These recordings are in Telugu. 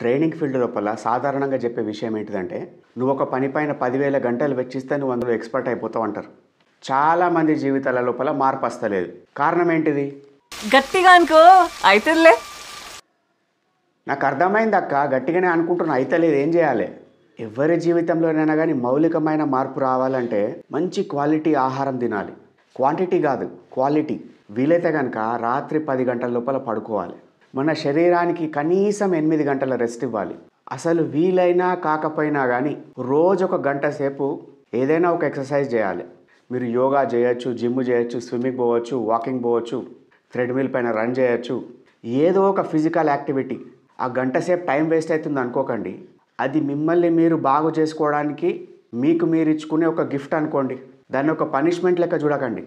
ట్రైనింగ్ ఫీల్డ్ లోపల సాధారణంగా చెప్పే విషయం ఏంటిదంటే నువ్వు ఒక పనిపైన పదివేల గంటలు వెచ్చిస్తే నువ్వు అందులో ఎక్స్పర్ట్ అయిపోతావు అంటారు చాలామంది జీవితాల లోపల మార్పు వస్తలేదు కారణం ఏంటిది గట్టిగా అనుకో అయితేలే నాకు అర్థమైంది అక్క గట్టిగానే అనుకుంటున్నా అయితలేదు ఏం చేయాలి ఎవరి జీవితంలోనైనా కానీ మౌలికమైన మార్పు రావాలంటే మంచి క్వాలిటీ ఆహారం తినాలి క్వాంటిటీ కాదు క్వాలిటీ వీలైతే కనుక రాత్రి పది గంటల లోపల పడుకోవాలి మన శరీరానికి కనీసం ఎనిమిది గంటల రెస్ట్ ఇవ్వాలి అసలు వీలైనా కాకపోయినా కానీ రోజు ఒక గంట సేపు ఏదైనా ఒక ఎక్సర్సైజ్ చేయాలి మీరు యోగా చేయొచ్చు జిమ్ చేయొచ్చు స్విమ్మింగ్ పోవచ్చు వాకింగ్ పోవచ్చు థ్రెడ్మిల్ పైన రన్ చేయొచ్చు ఏదో ఒక ఫిజికల్ యాక్టివిటీ ఆ గంట సేపు టైం వేస్ట్ అవుతుంది అనుకోకండి అది మిమ్మల్ని మీరు బాగు చేసుకోవడానికి మీకు మీరు ఇచ్చుకునే ఒక గిఫ్ట్ అనుకోండి దాన్ని ఒక పనిష్మెంట్ లెక్క చూడకండి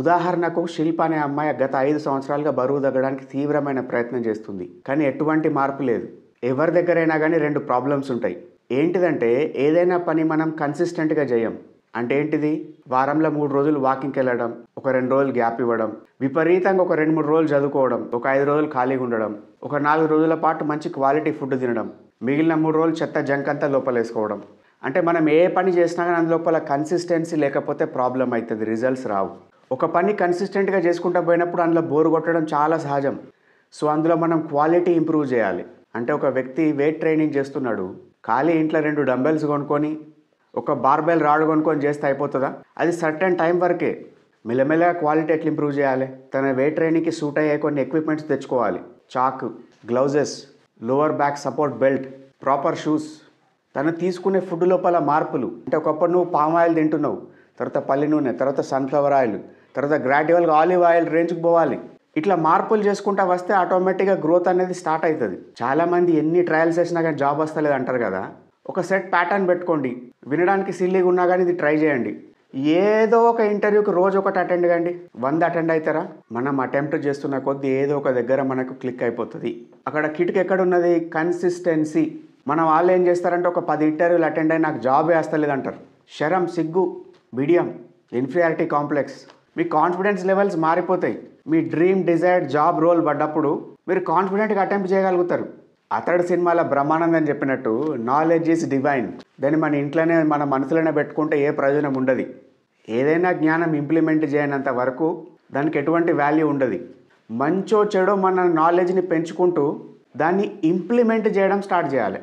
ఉదాహరణకు శిల్ప అనే అమ్మాయి గత ఐదు సంవత్సరాలుగా బరువు తగ్గడానికి తీవ్రమైన ప్రయత్నం చేస్తుంది కానీ ఎటువంటి మార్పు లేదు ఎవరి దగ్గరైనా కానీ రెండు ప్రాబ్లమ్స్ ఉంటాయి ఏంటిదంటే ఏదైనా పని మనం కన్సిస్టెంట్గా చేయం అంటే ఏంటిది వారంలో మూడు రోజులు వాకింగ్కి వెళ్ళడం ఒక రెండు రోజులు గ్యాప్ ఇవ్వడం విపరీతంగా ఒక రెండు మూడు రోజులు చదువుకోవడం ఒక ఐదు రోజులు ఖాళీగా ఉండడం ఒక నాలుగు రోజుల పాటు మంచి క్వాలిటీ ఫుడ్ తినడం మిగిలిన మూడు రోజులు చెత్త జంక్ అంతా లోపలేసుకోవడం అంటే మనం ఏ పని చేసినా కానీ అందులోపల కన్సిస్టెన్సీ లేకపోతే ప్రాబ్లం అవుతుంది రిజల్ట్స్ రావు ఒక పని కన్సిస్టెంట్గా చేసుకుంటూ పోయినప్పుడు అందులో బోరు కొట్టడం చాలా సహజం సో అందులో మనం క్వాలిటీ ఇంప్రూవ్ చేయాలి అంటే ఒక వ్యక్తి వెయిట్ ట్రైనింగ్ చేస్తున్నాడు ఖాళీ ఇంట్లో రెండు డంబెల్స్ కొనుక్కొని ఒక బార్బెల్ రాడ్ కొనుక్కొని చేస్తే అయిపోతుందా అది సర్టెన్ టైం వరకే మెల్లమెల్లగా క్వాలిటీ ఎట్లా ఇంప్రూవ్ చేయాలి తన వెయిట్ ట్రైనింగ్కి సూట్ అయ్యే కొన్ని ఎక్విప్మెంట్స్ తెచ్చుకోవాలి chalk gloves lower back support belt proper shoes తను తీసుకునే ఫుడ్ లోపల మార్పులు అంటే ఒకప్పుడు నువ్వు పామ్ ఆయిల్ తింటున్నావు తర్వాత పల్లి నూనె తర్వాత సన్ఫ్లవర్ ఆయిల్ తర్వాత గ్రాడ్యువల్గా ఆలివ్ ఆయిల్ రేంజ్కి పోవాలి ఇట్లా మార్పులు చేసుకుంటా వస్తే ఆటోమేటిక్గా గ్రోత్ అనేది స్టార్ట్ అవుతుంది చాలామంది ఎన్ని ట్రయల్స్ వేసినా కానీ జాబ్ వస్తలేదు అంటారు కదా ఒక సెట్ ప్యాటర్న్ పెట్టుకోండి వినడానికి సిల్లీగా ఉన్నా కానీ ఇది ట్రై చేయండి ఏదో ఒక ఇంటర్వ్యూకి రోజు ఒకటి అటెండ్ కండి వంద అటెండ్ అవుతారా మనం అటెంప్ట్ చేస్తున్న కొద్దీ ఏదో ఒక దగ్గర మనకు క్లిక్ అయిపోతుంది అక్కడ కిట్కి ఎక్కడ ఉన్నది కన్సిస్టెన్సీ మనం వాళ్ళు ఏం చేస్తారంటే ఒక పది ఇంటర్వ్యూలు అటెండ్ అయ్యి నాకు జాబ్ వేస్తలేదు అంటారు శరం సిగ్గు బిడియం ఇన్ఫీరియారిటీ కాంప్లెక్స్ మీ కాన్ఫిడెన్స్ లెవెల్స్ మారిపోతాయి మీ డ్రీమ్ డిజైర్డ్ జాబ్ రోల్ పడ్డప్పుడు మీరు కాన్ఫిడెంట్గా అటెంప్ట్ చేయగలుగుతారు అతడి సినిమాల బ్రహ్మానందం చెప్పినట్టు నాలెడ్జ్ ఈజ్ డివైన్ దాన్ని మన ఇంట్లోనే మన మనసులోనే పెట్టుకుంటే ఏ ప్రయోజనం ఉండదు ఏదైనా జ్ఞానం ఇంప్లిమెంట్ చేయనంత వరకు దానికి ఎటువంటి వాల్యూ ఉండదు మంచో చెడో మన నాలెడ్జ్ని పెంచుకుంటూ దాన్ని ఇంప్లిమెంట్ చేయడం స్టార్ట్ చేయాలి